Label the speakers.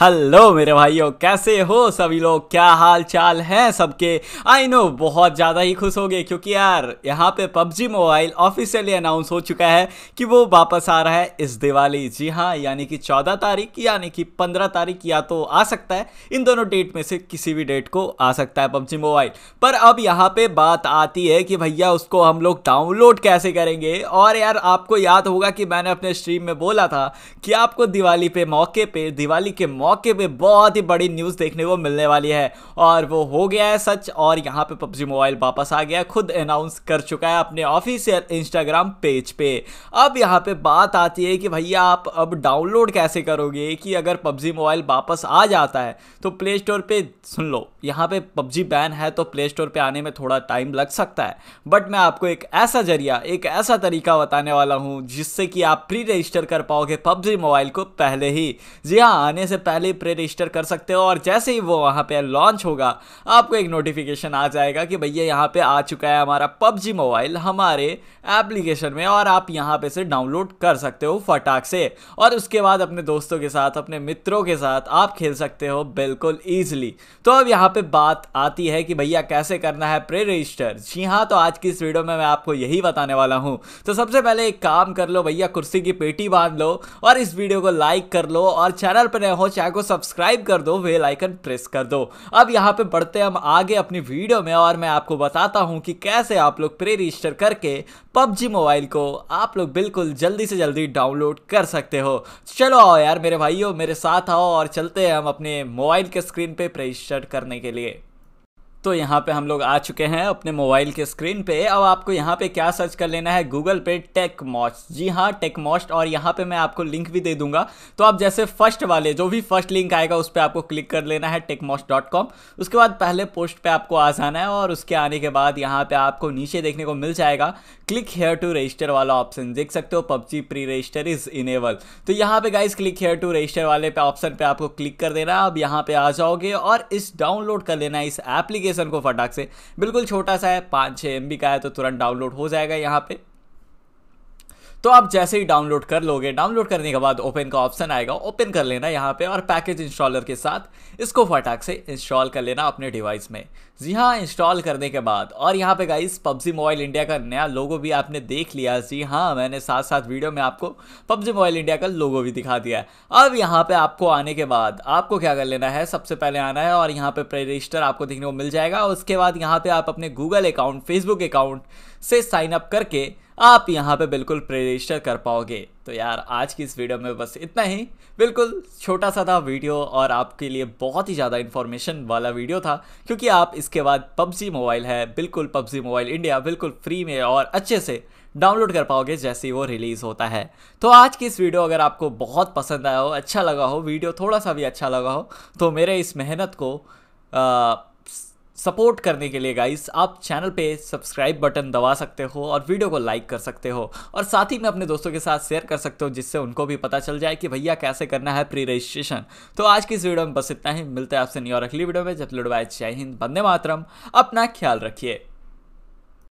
Speaker 1: hello मेरे भाइयों कैसे हो सभी लोग क्या हाल चाल हैं सबके आई नो बहुत ज़्यादा ही खुश गए क्योंकि यार यहाँ पे पबजी मोबाइल ऑफिशियली अनाउंस हो चुका है कि वो वापस आ रहा है इस दिवाली जी हाँ यानी कि चौदह तारीख यानी कि पंद्रह तारीख या तो आ सकता है इन दोनों डेट में से किसी भी डेट को आ सकता है पबजी मोबाइल पर अब यहाँ पर बात आती है कि भैया उसको हम लोग डाउनलोड कैसे करेंगे और यार आपको याद होगा कि मैंने अपने स्ट्रीम में बोला था कि आपको दिवाली पे मौके पर दिवाली के मौके मौके पे बहुत ही बड़ी न्यूज़ देखने को मिलने वाली है और वो हो गया है सच और यहाँ पे पबजी मोबाइल वापस आ गया खुद अनाउंस कर चुका है अपने ऑफिशियल इंस्टाग्राम पेज पे अब यहाँ पे बात आती है कि भैया आप अब डाउनलोड कैसे करोगे कि अगर पबजी मोबाइल वापस आ जाता है तो प्ले स्टोर पर सुन लो यहाँ पर पबजी बैन है तो प्ले स्टोर पर आने में थोड़ा टाइम लग सकता है बट मैं आपको एक ऐसा जरिया एक ऐसा तरीका बताने वाला हूँ जिससे कि आप प्री रजिस्टर कर पाओगे पबजी मोबाइल को पहले ही जी हाँ आने से पहले पहले ही प्रे रजिस्टर कर सकते हो और जैसे ही वो वहाँ पे लॉन्च होगा आपको एक नोटिफिकेशन आ जाएगा कि भैया यहाँ पे आ चुका है हमारा पबजी मोबाइल हमारे एप्लीकेशन में और आप यहाँ पे से डाउनलोड कर सकते हो फटाक से और उसके बाद अपने दोस्तों के साथ अपने मित्रों के साथ आप खेल सकते हो बिल्कुल ईजिली तो अब यहाँ पर बात आती है कि भैया कैसे करना है प्रे रजिस्टर जी हाँ तो आज की इस वीडियो में मैं आपको यही बताने वाला हूँ तो सबसे पहले एक काम कर लो भैया कुर्सी की पेटी बांध लो और इस वीडियो को लाइक कर लो और चैनल पर नए हो चैनल चैनल को सब्सक्राइब कर दो वेल आइकन प्रेस कर दो अब यहाँ पे बढ़ते हम आगे अपनी वीडियो में और मैं आपको बताता हूँ कि कैसे आप लोग प्रे रजिस्टर करके पबजी मोबाइल को आप लोग बिल्कुल जल्दी से जल्दी डाउनलोड कर सकते हो चलो आओ यार मेरे भाइयों मेरे साथ आओ और चलते हैं हम अपने मोबाइल के स्क्रीन पे रजिस्टर करने के लिए तो यहाँ पे हम लोग आ चुके हैं अपने मोबाइल के स्क्रीन पे अब आपको यहाँ पे क्या सर्च कर लेना है गूगल पे टेक मॉस्ट जी हाँ टेक मॉस्ट और यहाँ पे मैं आपको लिंक भी दे दूंगा तो आप जैसे फर्स्ट वाले जो भी फर्स्ट लिंक आएगा उस पर आपको क्लिक कर लेना है टेक डॉट कॉम उसके बाद पहले पोस्ट पर आपको आ जाना है और उसके आने के बाद यहाँ पर आपको नीचे देखने को मिल जाएगा क्लिक हेयर टू रजिस्टर वाला ऑप्शन देख सकते हो PUBG pre register is enable तो यहाँ पे guys click here to register वाले ऑप्शन पर आपको क्लिक कर देना अब यहाँ पे आ जाओगे और इस डाउनलोड कर लेना है इस एप्लीकेशन एप्लीकेशन को फटाक से बिल्कुल छोटा सा है पाँच छः एम का है तो तुरंत डाउनलोड हो जाएगा यहाँ पर तो आप जैसे ही डाउनलोड कर लोगे डाउनलोड करने के बाद ओपन का ऑप्शन आएगा ओपन कर लेना यहाँ पे और पैकेज इंस्टॉलर के साथ इसको फटाक से इंस्टॉल कर लेना अपने डिवाइस में जी हाँ इंस्टॉल करने के बाद और यहाँ पे गाइस पबजी मोबाइल इंडिया का नया लोगो भी आपने देख लिया जी हाँ मैंने साथ साथ वीडियो में आपको पबजी मोबाइल इंडिया का लोगो भी दिखा दिया है अब यहाँ पे आपको आने के बाद आपको क्या कर लेना है सबसे पहले आना है और यहाँ पे प्रे रजिस्टर आपको देखने को मिल जाएगा उसके बाद यहाँ पर आप अपने गूगल अकाउंट फेसबुक अकाउंट से साइन अप करके आप यहाँ पे बिल्कुल रजिस्टर कर पाओगे तो यार आज की इस वीडियो में बस इतना ही बिल्कुल छोटा सा था वीडियो और आपके लिए बहुत ही ज़्यादा इन्फॉर्मेशन वाला वीडियो था क्योंकि आप इसके बाद पबजी मोबाइल है बिल्कुल पबजी मोबाइल इंडिया बिल्कुल फ्री में और अच्छे से डाउनलोड कर पाओगे जैसे ही वो रिलीज़ होता है तो आज की इस वीडियो अगर आपको बहुत पसंद आया हो अच्छा लगा हो वीडियो थोड़ा सा भी अच्छा लगा हो तो मेरे इस मेहनत को आ, सपोर्ट करने के लिए गाइस आप चैनल पे सब्सक्राइब बटन दबा सकते हो और वीडियो को लाइक कर सकते हो और साथ ही में अपने दोस्तों के साथ शेयर कर सकते हो जिससे उनको भी पता चल जाए कि भैया कैसे करना है प्री रजिस्ट्रेशन तो आज की इस वीडियो में बस इतना ही मिलते हैं आपसे नहीं और अगली वीडियो में जब लुड़वाए जय हिंद बंदे मातरम अपना ख्याल रखिए